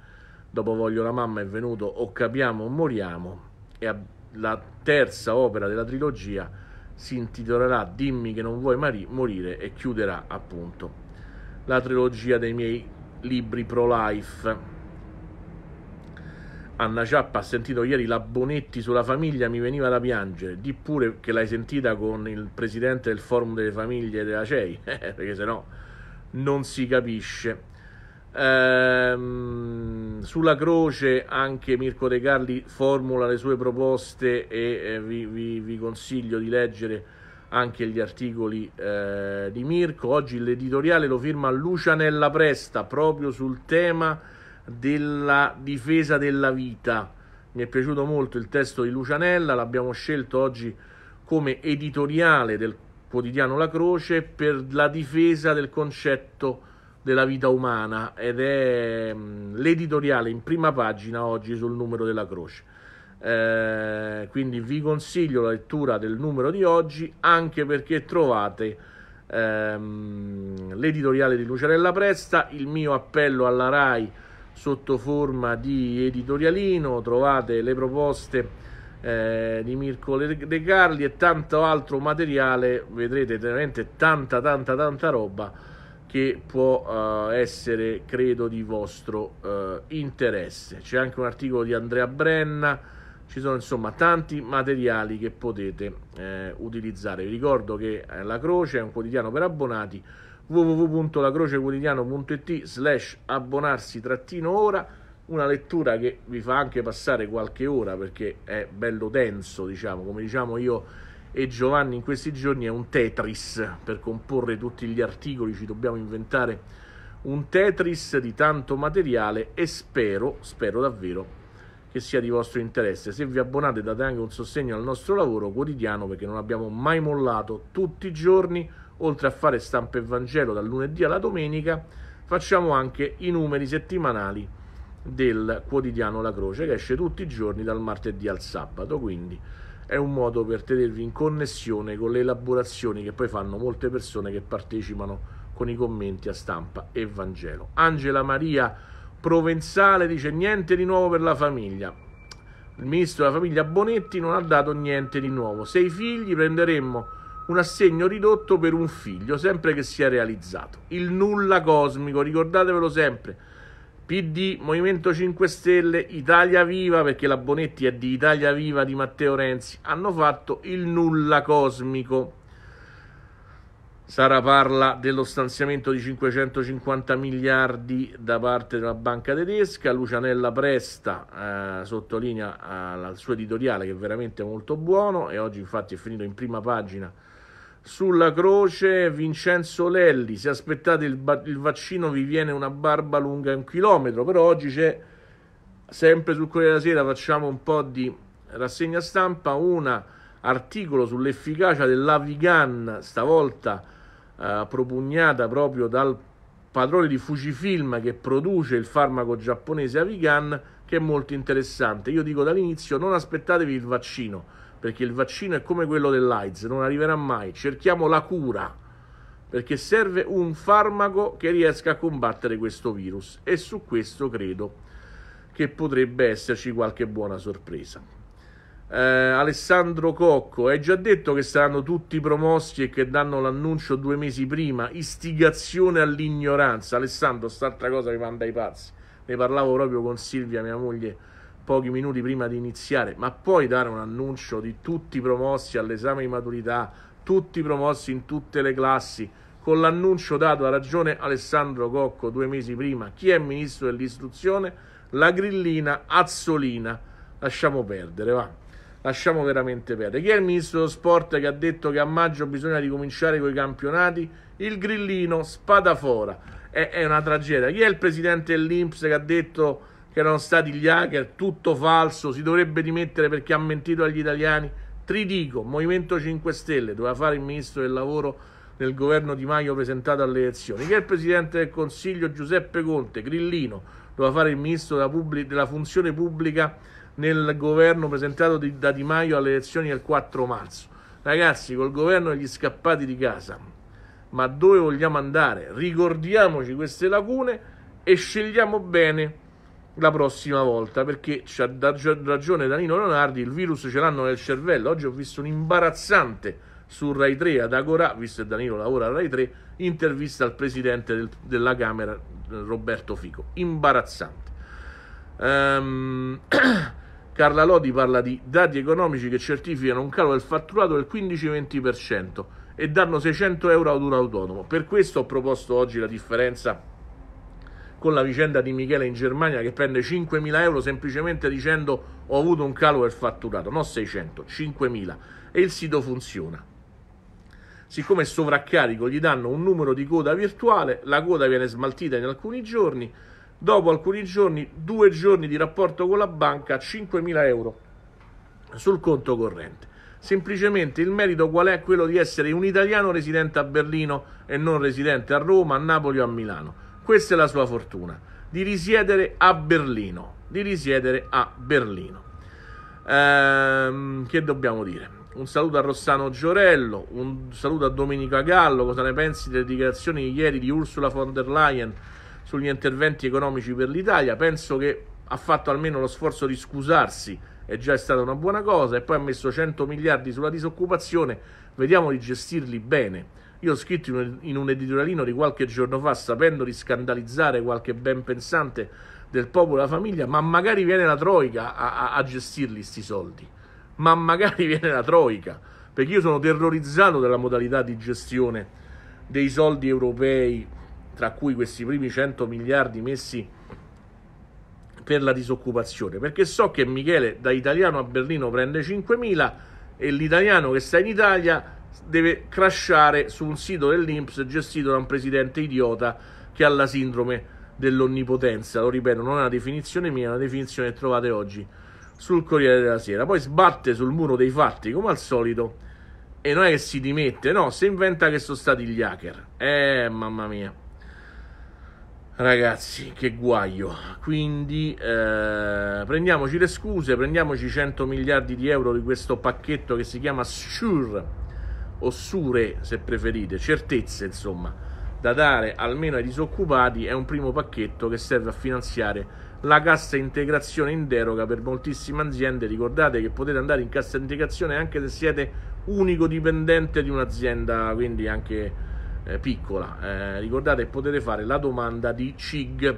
dopo Voglio la mamma è venuto O capiamo o moriamo e la terza opera della trilogia si intitolerà Dimmi che non vuoi morire e chiuderà appunto la trilogia dei miei libri pro-life. Anna Ciappa ha sentito ieri la Bonetti sulla famiglia, mi veniva da piangere. Di pure che l'hai sentita con il presidente del forum delle famiglie della CEI, eh, perché se no non si capisce. Ehm, sulla croce anche Mirko De Carli formula le sue proposte e eh, vi, vi, vi consiglio di leggere anche gli articoli eh, di Mirko. Oggi l'editoriale lo firma Lucianella Presta proprio sul tema della difesa della vita. Mi è piaciuto molto il testo di Lucianella, l'abbiamo scelto oggi come editoriale del quotidiano La Croce per la difesa del concetto della vita umana ed è mm, l'editoriale in prima pagina oggi sul numero della Croce. Eh, quindi vi consiglio la lettura del numero di oggi anche perché trovate ehm, l'editoriale di Luciarella Presta, il mio appello alla RAI sotto forma di editorialino, trovate le proposte eh, di Mirko De Carli e tanto altro materiale, vedrete veramente tanta tanta tanta roba che può eh, essere credo di vostro eh, interesse. C'è anche un articolo di Andrea Brenna ci sono insomma tanti materiali che potete eh, utilizzare. Vi ricordo che eh, La Croce è un quotidiano per abbonati www.lacrocequotidiano.it slash abbonarsi trattino ora una lettura che vi fa anche passare qualche ora perché è bello denso diciamo come diciamo io e Giovanni in questi giorni è un Tetris per comporre tutti gli articoli ci dobbiamo inventare un Tetris di tanto materiale e spero spero davvero che sia di vostro interesse. Se vi abbonate date anche un sostegno al nostro lavoro quotidiano perché non abbiamo mai mollato tutti i giorni, oltre a fare stampa e Vangelo dal lunedì alla domenica, facciamo anche i numeri settimanali del quotidiano La Croce che esce tutti i giorni dal martedì al sabato, quindi è un modo per tenervi in connessione con le elaborazioni che poi fanno molte persone che partecipano con i commenti a stampa e Vangelo. Angela Maria Provenzale dice niente di nuovo per la famiglia. Il ministro della famiglia Bonetti non ha dato niente di nuovo. Sei figli prenderemmo un assegno ridotto per un figlio, sempre che sia realizzato. Il nulla cosmico, ricordatevelo sempre. PD, Movimento 5 Stelle, Italia Viva, perché la Bonetti è di Italia Viva di Matteo Renzi, hanno fatto il nulla cosmico. Sara parla dello stanziamento di 550 miliardi da parte della banca tedesca, Lucianella Presta eh, sottolinea eh, il suo editoriale che è veramente molto buono e oggi infatti è finito in prima pagina sulla croce Vincenzo Lelli, se aspettate il, il vaccino vi viene una barba lunga un chilometro, però oggi c'è sempre sul Corriere della Sera facciamo un po' di rassegna stampa, un articolo sull'efficacia dell'Avigan stavolta eh, propugnata proprio dal padrone di Fujifilm che produce il farmaco giapponese Avigan, che è molto interessante. Io dico dall'inizio: non aspettatevi il vaccino, perché il vaccino è come quello dell'AIDS, non arriverà mai. Cerchiamo la cura perché serve un farmaco che riesca a combattere questo virus e su questo credo che potrebbe esserci qualche buona sorpresa eh, Alessandro Cocco, è già detto che saranno tutti promossi e che danno l'annuncio due mesi prima. Istigazione all'ignoranza. Alessandro, st'altra cosa mi manda i pazzi. Ne parlavo proprio con Silvia, mia moglie, pochi minuti prima di iniziare. Ma poi dare un annuncio di tutti promossi all'esame di maturità, tutti promossi in tutte le classi, con l'annuncio dato a ragione Alessandro Cocco due mesi prima. Chi è ministro dell'istruzione? La grillina Azzolina. Lasciamo perdere, va lasciamo veramente perdere. Chi è il ministro dello sport che ha detto che a maggio bisogna ricominciare con i campionati? Il grillino, Spadafora. È, è una tragedia. Chi è il presidente dell'Inps che ha detto che erano stati gli hacker? Tutto falso, si dovrebbe dimettere perché ha mentito agli italiani. Tridico, Movimento 5 Stelle, doveva fare il ministro del lavoro nel governo Di Maio presentato alle elezioni. Chi è il presidente del Consiglio Giuseppe Conte? Grillino, doveva fare il ministro della, pubblic- della funzione pubblica nel governo presentato di, da Di Maio alle elezioni del 4 marzo. Ragazzi, col governo degli scappati di casa, ma dove vogliamo andare? Ricordiamoci queste lacune e scegliamo bene la prossima volta perché c'ha ragione Danilo Leonardi il virus ce l'hanno nel cervello oggi ho visto un imbarazzante su Rai 3 ad Agora visto che Danilo lavora a Rai 3 intervista al presidente del, della Camera Roberto Fico imbarazzante um, Carla Lodi parla di dati economici che certificano un calo del fatturato del 15-20% e danno 600 euro ad un autonomo. Per questo ho proposto oggi la differenza con la vicenda di Michele in Germania che prende 5.000 euro semplicemente dicendo ho avuto un calo del fatturato, non 600, 5.000 e il sito funziona. Siccome è sovraccarico gli danno un numero di coda virtuale, la coda viene smaltita in alcuni giorni, dopo alcuni giorni, due giorni di rapporto con la banca, 5.000 euro sul conto corrente. Semplicemente il merito qual è? Quello di essere un italiano residente a Berlino e non residente a Roma, a Napoli o a Milano. Questa è la sua fortuna, di risiedere a Berlino. Di risiedere a Berlino. Ehm, che dobbiamo dire? Un saluto a Rossano Giorello, un saluto a Domenica Gallo, cosa ne pensi delle dichiarazioni di ieri di Ursula von der Leyen? sugli interventi economici per l'Italia. Penso che ha fatto almeno lo sforzo di scusarsi, è già stata una buona cosa, e poi ha messo 100 miliardi sulla disoccupazione, vediamo di gestirli bene. Io ho scritto in un editorialino di qualche giorno fa, sapendo di scandalizzare qualche ben pensante del popolo e della famiglia, ma magari viene la Troica a, a, a gestirli questi soldi, ma magari viene la Troica, perché io sono terrorizzato dalla modalità di gestione dei soldi europei tra cui questi primi 100 miliardi messi per la disoccupazione, perché so che Michele da italiano a Berlino prende 5.000 e l'italiano che sta in Italia deve crashare su un sito dell'Inps gestito da un presidente idiota che ha la sindrome dell'onnipotenza, lo ripeto, non è una definizione mia, è una definizione che trovate oggi sul Corriere della Sera, poi sbatte sul muro dei fatti come al solito e non è che si dimette, no, si inventa che sono stati gli hacker. Eh, mamma mia. Ragazzi, che guaio. Quindi eh, prendiamoci le scuse, prendiamoci 100 miliardi di euro di questo pacchetto che si chiama SURE, o SURE se preferite, certezze insomma, da dare almeno ai disoccupati. È un primo pacchetto che serve a finanziare la cassa integrazione in deroga per moltissime aziende. Ricordate che potete andare in cassa integrazione anche se siete unico dipendente di un'azienda, quindi anche eh, piccola. Eh, ricordate, potete fare la domanda di CIG.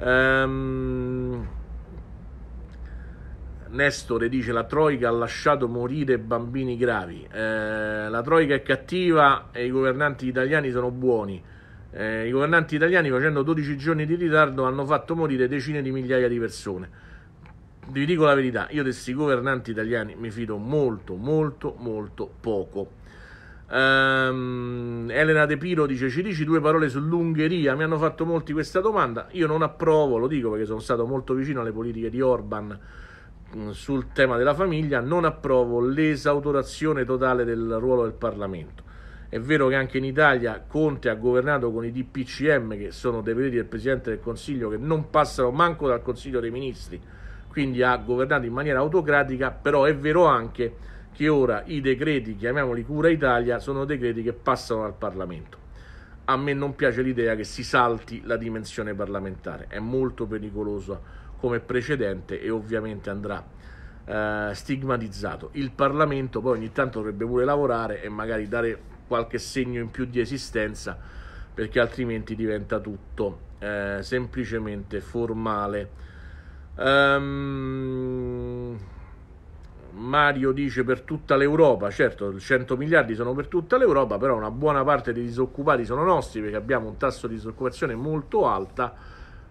Um, Nestore dice la Troica ha lasciato morire bambini gravi. Eh, la Troica è cattiva e i governanti italiani sono buoni. Eh, I governanti italiani facendo 12 giorni di ritardo hanno fatto morire decine di migliaia di persone. Vi dico la verità, io di questi governanti italiani mi fido molto, molto, molto poco. Um, Elena De Piro dice: Ci dici due parole sull'Ungheria? Mi hanno fatto molti questa domanda. Io non approvo, lo dico perché sono stato molto vicino alle politiche di Orban mm, sul tema della famiglia. Non approvo l'esautorazione totale del ruolo del Parlamento. È vero che anche in Italia Conte ha governato con i DPCM, che sono decreti del Presidente del Consiglio, che non passano manco dal Consiglio dei Ministri, quindi ha governato in maniera autocratica, però è vero anche che ora i decreti, chiamiamoli cura Italia, sono decreti che passano dal Parlamento. A me non piace l'idea che si salti la dimensione parlamentare, è molto pericoloso come precedente e ovviamente andrà eh, stigmatizzato. Il Parlamento poi ogni tanto dovrebbe pure lavorare e magari dare qualche segno in più di esistenza perché altrimenti diventa tutto eh, semplicemente formale. Um, Mario dice per tutta l'Europa, certo 100 miliardi sono per tutta l'Europa, però una buona parte dei disoccupati sono nostri perché abbiamo un tasso di disoccupazione molto alta,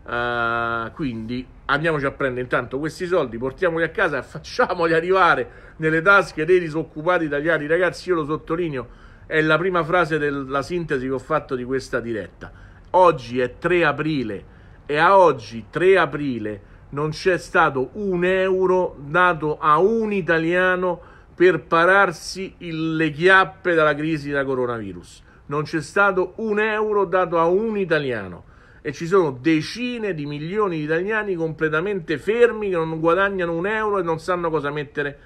eh, quindi andiamoci a prendere intanto questi soldi, portiamoli a casa e facciamoli arrivare nelle tasche dei disoccupati italiani. Ragazzi, io lo sottolineo, è la prima frase della sintesi che ho fatto di questa diretta. Oggi è 3 aprile e a oggi 3 aprile non c'è stato un euro dato a un italiano per pararsi il, le chiappe dalla crisi da coronavirus. Non c'è stato un euro dato a un italiano e ci sono decine di milioni di italiani completamente fermi che non guadagnano un euro e non sanno cosa mettere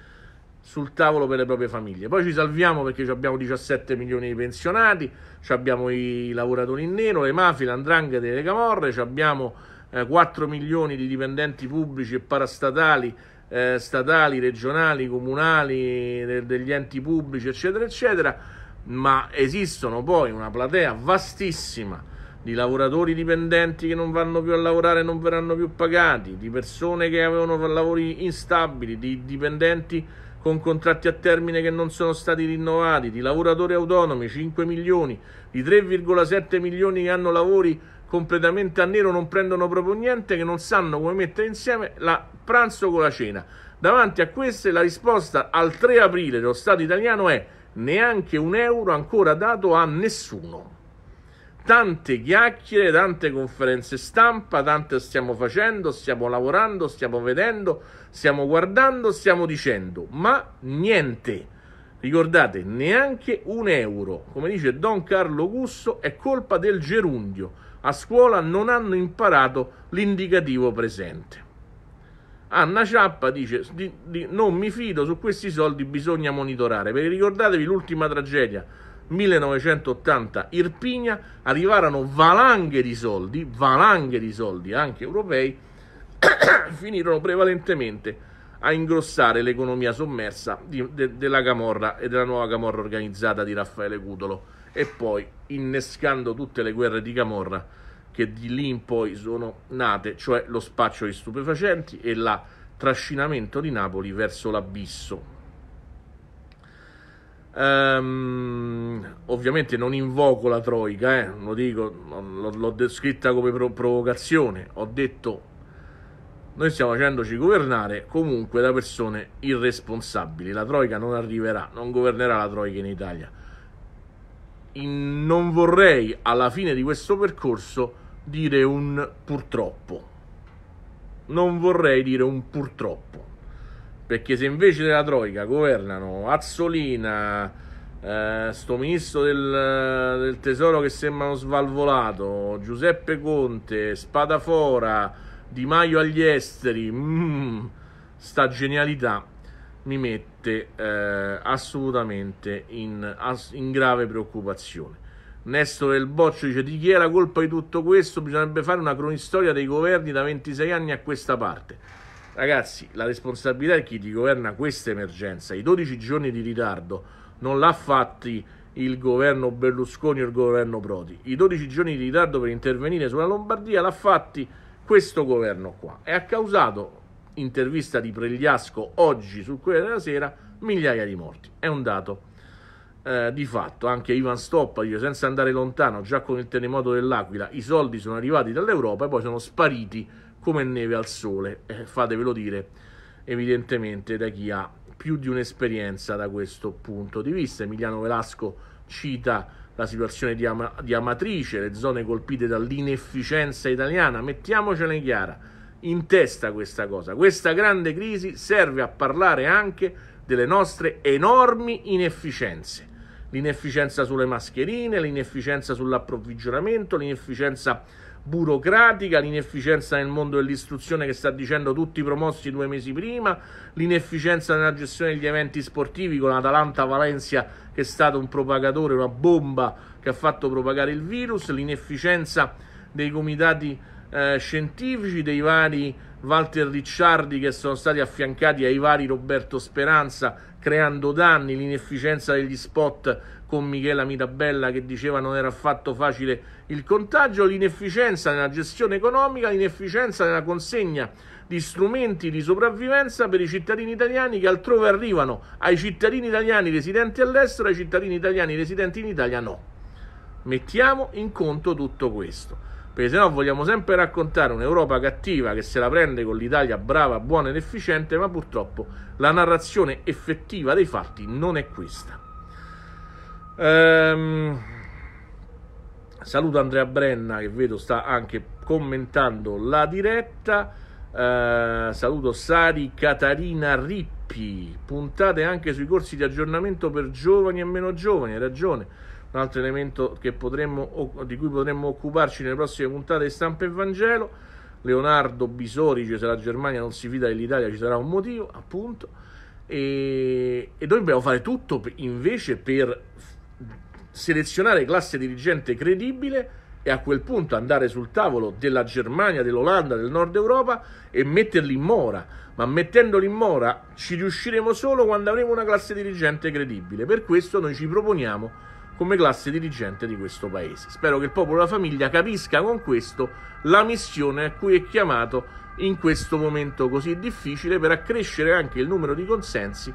sul tavolo per le proprie famiglie. Poi ci salviamo perché abbiamo 17 milioni di pensionati, abbiamo i lavoratori in nero, le mafie, l'andrangheta e le camorre, abbiamo 4 eh, milioni di dipendenti pubblici e parastatali, eh, statali, regionali, comunali, de- degli enti pubblici, eccetera, eccetera, ma esistono poi una platea vastissima di lavoratori dipendenti che non vanno più a lavorare e non verranno più pagati, di persone che avevano lavori instabili, di dipendenti con contratti a termine che non sono stati rinnovati, di lavoratori autonomi 5 milioni, di 3,7 milioni che hanno lavori completamente a nero, non prendono proprio niente, che non sanno come mettere insieme la pranzo con la cena. Davanti a queste la risposta al 3 aprile dello Stato italiano è neanche un euro ancora dato a nessuno. Tante chiacchiere, tante conferenze stampa, tante stiamo facendo, stiamo lavorando, stiamo vedendo, stiamo guardando, stiamo dicendo, ma niente. Ricordate, neanche un euro. Come dice Don Carlo Gusso, è colpa del gerundio a scuola non hanno imparato l'indicativo presente. Anna Ciappa dice di, di, non mi fido, su questi soldi bisogna monitorare. Perché ricordatevi l'ultima tragedia, 1980 Irpigna, arrivarono valanghe di soldi, valanghe di soldi anche europei, finirono prevalentemente a ingrossare l'economia sommersa di, de, della Camorra e della nuova Camorra organizzata di Raffaele Cutolo e poi innescando tutte le guerre di Camorra che di lì in poi sono nate, cioè lo spaccio di stupefacenti e la trascinamento di Napoli verso l'abisso. Um, ovviamente non invoco la troica, eh, lo dico, l'ho, descritta come pro- provocazione, ho detto noi stiamo facendoci governare comunque da persone irresponsabili, la troica non arriverà, non governerà la troica in Italia in, non vorrei alla fine di questo percorso dire un purtroppo. Non vorrei dire un purtroppo. Perché se invece della Troica governano Azzolina, eh, sto ministro del, del tesoro che sembra uno svalvolato, Giuseppe Conte, Spadafora, Di Maio agli esteri, mm, sta genialità mi metto mette eh, assolutamente in, in, grave preoccupazione. Nestore del Boccio dice di chi è la colpa di tutto questo? Bisognerebbe fare una cronistoria dei governi da 26 anni a questa parte. Ragazzi, la responsabilità è chi ti governa questa emergenza. I 12 giorni di ritardo non l'ha fatti il governo Berlusconi o il governo Prodi. I 12 giorni di ritardo per intervenire sulla Lombardia l'ha fatti questo governo qua e ha causato intervista di Pregliasco oggi sul Corriere della Sera, migliaia di morti. È un dato eh, di fatto. Anche Ivan Stoppa dice, senza andare lontano, già con il terremoto dell'Aquila, i soldi sono arrivati dall'Europa e poi sono spariti come neve al sole. Eh, fatevelo dire, evidentemente, da chi ha più di un'esperienza da questo punto di vista. Emiliano Velasco cita la situazione di, Am- di Amatrice, le zone colpite dall'inefficienza italiana. Mettiamocela in chiara in testa questa cosa. Questa grande crisi serve a parlare anche delle nostre enormi inefficienze. L'inefficienza sulle mascherine, l'inefficienza sull'approvvigionamento, l'inefficienza burocratica, l'inefficienza nel mondo dell'istruzione che sta dicendo tutti promossi due mesi prima, l'inefficienza nella gestione degli eventi sportivi con Atalanta Valencia che è stato un propagatore, una bomba che ha fatto propagare il virus, l'inefficienza dei comitati eh, scientifici, dei vari Walter Ricciardi che sono stati affiancati ai vari Roberto Speranza creando danni, l'inefficienza degli spot con Michela Mirabella che diceva non era affatto facile il contagio, l'inefficienza nella gestione economica, l'inefficienza nella consegna di strumenti di sopravvivenza per i cittadini italiani che altrove arrivano, ai cittadini italiani residenti all'estero, ai cittadini italiani residenti in Italia no. Mettiamo in conto tutto questo perché se no vogliamo sempre raccontare un'Europa cattiva che se la prende con l'Italia brava, buona ed efficiente, ma purtroppo la narrazione effettiva dei fatti non è questa. Ehm... Saluto Andrea Brenna che vedo sta anche commentando la diretta. Ehm... saluto Sari Catarina Rippi. Puntate anche sui corsi di aggiornamento per giovani e meno giovani, hai ragione un altro elemento potremmo, di cui potremmo occuparci nelle prossime puntate di Stampa e Vangelo. Leonardo Bisori dice se la Germania non si fida dell'Italia ci sarà un motivo, appunto. E, e noi dobbiamo fare tutto invece per selezionare classe dirigente credibile e a quel punto andare sul tavolo della Germania, dell'Olanda, del nord Europa e metterli in mora. Ma mettendoli in mora ci riusciremo solo quando avremo una classe dirigente credibile. Per questo noi ci proponiamo come classe dirigente di questo paese. Spero che il popolo e la famiglia capisca con questo la missione a cui è chiamato in questo momento così difficile per accrescere anche il numero di consensi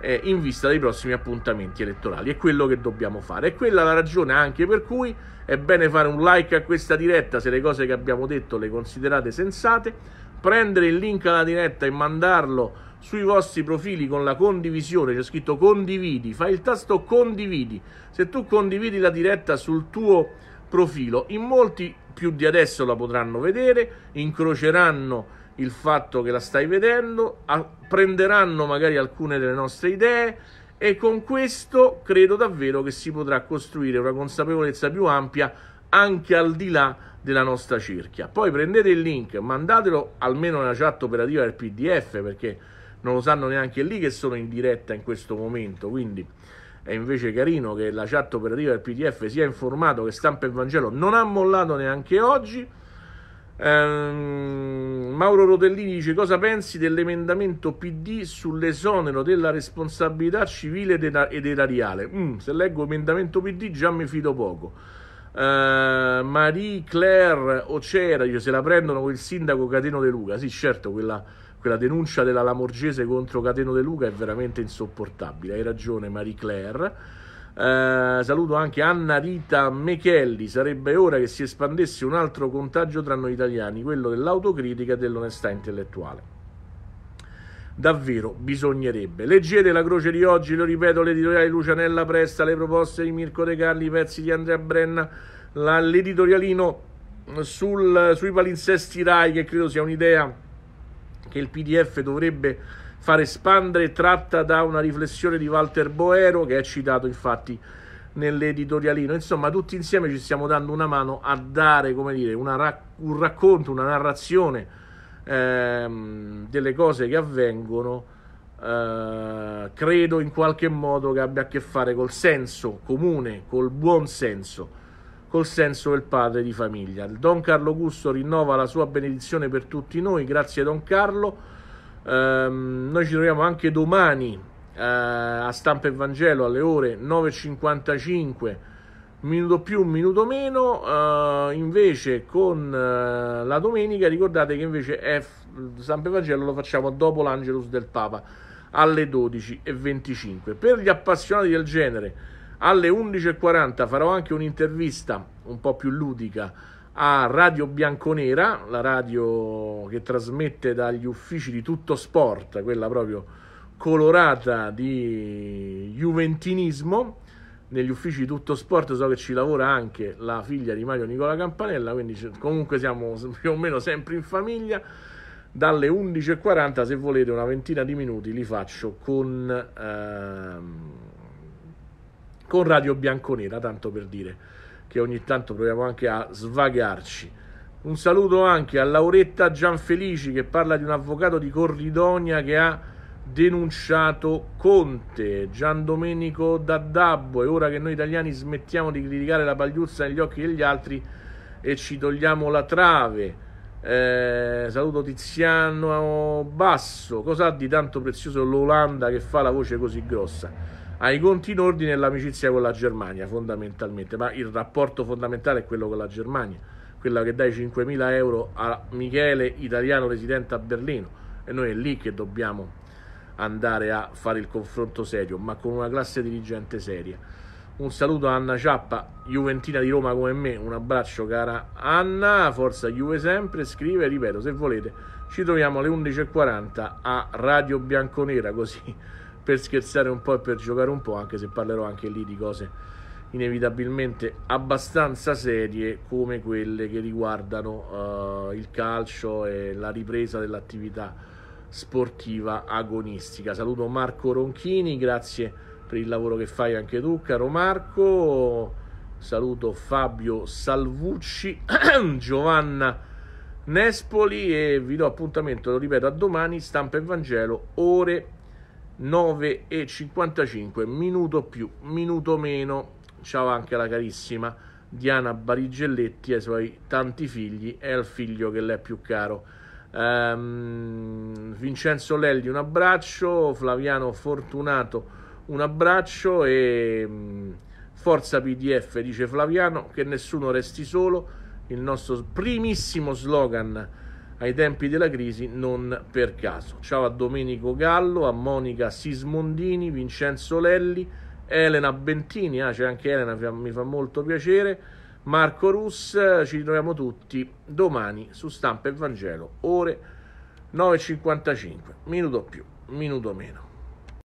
eh, in vista dei prossimi appuntamenti elettorali. È quello che dobbiamo fare. È quella la ragione anche per cui è bene fare un like a questa diretta se le cose che abbiamo detto le considerate sensate, prendere il link alla diretta e mandarlo a sui vostri profili con la condivisione, c'è scritto condividi, fai il tasto condividi. Se tu condividi la diretta sul tuo profilo, in molti più di adesso la potranno vedere, incroceranno il fatto che la stai vedendo, prenderanno magari alcune delle nostre idee e con questo credo davvero che si potrà costruire una consapevolezza più ampia anche al di là della nostra cerchia. Poi prendete il link, mandatelo almeno nella chat operativa del PDF perché non lo sanno neanche lì che sono in diretta in questo momento, quindi è invece carino che la chat operativa del PDF sia informato che Stampa e Vangelo non ha mollato neanche oggi. Ehm, Mauro Rotellini dice cosa pensi dell'emendamento PD sull'esonero della responsabilità civile ed erariale? Mm, se leggo emendamento PD già mi fido poco. Uh, ehm, Marie Claire Ocera, se la prendono con il sindaco Cateno De Luca, sì certo, quella quella denuncia della Lamorgese contro Cateno De Luca è veramente insopportabile. Hai ragione Marie Claire. Eh, saluto anche Anna Rita Mechelli. Sarebbe ora che si espandesse un altro contagio tra noi italiani, quello dell'autocritica e dell'onestà intellettuale. Davvero, bisognerebbe. Leggete la croce di oggi, lo ripeto, l'editoriale di Lucianella Presta, le proposte di Mirko De Carli, i pezzi di Andrea Brenna, l'editorialino sui palinsesti RAI, che credo sia un'idea che il PDF dovrebbe far espandere, tratta da una riflessione di Walter Boero che è citato infatti nell'editorialino. Insomma, tutti insieme ci stiamo dando una mano a dare, come dire, rac- un racconto, una narrazione ehm, delle cose che avvengono. Eh, credo in qualche modo che abbia a che fare col senso comune, col buon senso col senso del padre di famiglia. Don Carlo Gusto rinnova la sua benedizione per tutti noi, grazie Don Carlo. Ehm, noi ci troviamo anche domani eh, a Stampa e Vangelo alle ore 9.55, minuto più, minuto meno. Eh, invece con eh, la domenica ricordate che invece è Stampa e Vangelo lo facciamo dopo l'Angelus del Papa alle 12.25. Per gli appassionati del genere alle 11.40 farò anche un'intervista un po' più ludica a Radio Bianconera, la radio che trasmette dagli uffici di tutto sport, quella proprio colorata di juventinismo. Negli uffici di tutto sport so che ci lavora anche la figlia di Mario Nicola Campanella, quindi comunque siamo più o meno sempre in famiglia dalle 11.40 se volete una ventina di minuti li faccio con ehm, con Radio Bianconera, tanto per dire che ogni tanto proviamo anche a svagarci. Un saluto anche a Lauretta Gianfelici che parla di un avvocato di Corridonia che ha denunciato Conte, Gian Domenico Daddabbo e ora che noi italiani smettiamo di criticare la pagliuzza negli occhi degli altri e ci togliamo la trave. Eh, saluto Tiziano Basso. cosa ha di tanto prezioso l'Olanda che fa la voce così grossa? ai conti in ordine e l'amicizia con la Germania fondamentalmente, ma il rapporto fondamentale è quello con la Germania, quella che dai 5.000 euro a Michele, italiano residente a Berlino, e noi è lì che dobbiamo andare a fare il confronto serio, ma con una classe dirigente seria. Un saluto a Anna Ciappa, Juventina di Roma come me, un abbraccio cara Anna, forza Juve sempre, scrive, ripeto, se volete, ci troviamo alle 11.40 a Radio Bianconera così per scherzare un po' e per giocare un po', anche se parlerò anche lì di cose inevitabilmente abbastanza serie come quelle che riguardano uh, il calcio e la ripresa dell'attività sportiva agonistica. Saluto Marco Ronchini, grazie per il lavoro che fai anche tu, caro Marco. Saluto Fabio Salvucci, Giovanna Nespoli e vi do appuntamento, lo ripeto, a domani, stampa e Vangelo, ore 9,55 minuto più minuto meno ciao anche la carissima Diana Barigelletti e ai suoi tanti figli e al figlio che le è più caro ehm, Vincenzo Lelli un abbraccio Flaviano Fortunato un abbraccio e mm, forza PDF dice Flaviano che nessuno resti solo il nostro primissimo slogan ai tempi della crisi non per caso. Ciao a Domenico Gallo, a Monica Sismondini, Vincenzo Lelli, Elena Bentini, ah, c'è anche Elena, mi fa molto piacere, Marco Rus, ci ritroviamo tutti domani su Stampa e Vangelo, ore 9.55, minuto più, minuto meno.